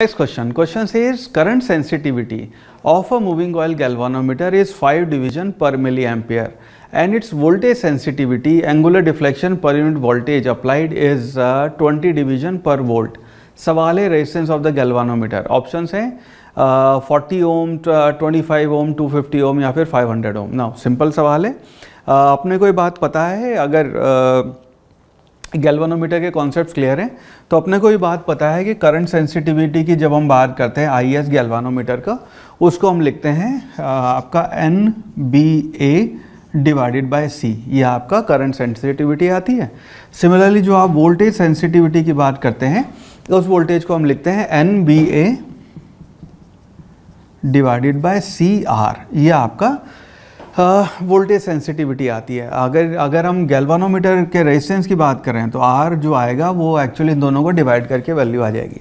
Next question. Question says current sensitivity of a moving coil galvanometer is 5 division per milliampere and its voltage sensitivity angular deflection per unit voltage applied is uh, 20 division per volt. सवाल है resistance of the galvanometer options हैं forty ohm twenty five ohm two fifty ohm या फिर five hundred ohm ना simple सवाल है uh, अपने को ये बात पता है अगर uh, गैल्वानोमीटर के कॉन्सेप्ट क्लियर हैं तो अपने को ये बात पता है कि करंट सेंसिटिविटी की जब हम बात करते हैं आई एस गैल्वानोमीटर का उसको हम लिखते हैं आपका N B A divided by C ये आपका करंट सेंसिटिविटी आती है सिमिलरली जो आप वोल्टेज सेंसिटिविटी की बात करते हैं तो उस वोल्टेज को हम लिखते हैं N B A divided by C R ये आपका वोल्टेज सेंसिटिविटी आती है अगर अगर हम गैल्वानोमीटर के रेजिस्टेंस की बात करें तो आर जो आएगा वो एक्चुअली इन दोनों को डिवाइड करके वैल्यू आ जाएगी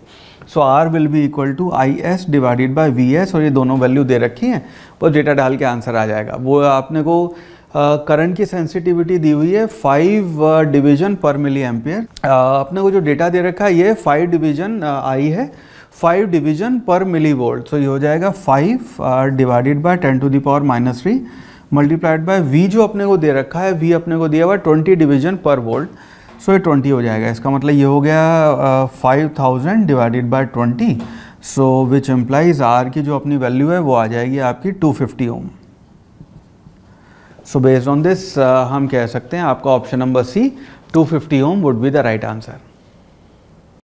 so R will be equal to I S divided by V S और ये दोनों वैल्यू दे रखी हैं और डेटा डाल के आंसर आ जाएगा वो आपने को करंट uh, की सेंसिटिविटी दी हुई है फाइव डिवीजन पर मिली एम्पियर अपने को जो डेटा दे रखा है ये फाइव डिवीजन आई है फाइव डिवीजन पर मिली वोल्ट सो ये हो जाएगा five divided by ten to the power minus three multiplied by V जो अपने को दे रखा है वी अपने को दिया हुआ है ट्वेंटी डिवीजन पर वोल्ट सो ये ट्वेंटी हो जाएगा इसका मतलब ये हो गया five thousand divided by twenty so which implies R की जो अपनी वैल्यू है वो आ जाएगी आपकी two fifty ohm so based on this हम कह सकते हैं आपका option number C 250 ohm would be the right answer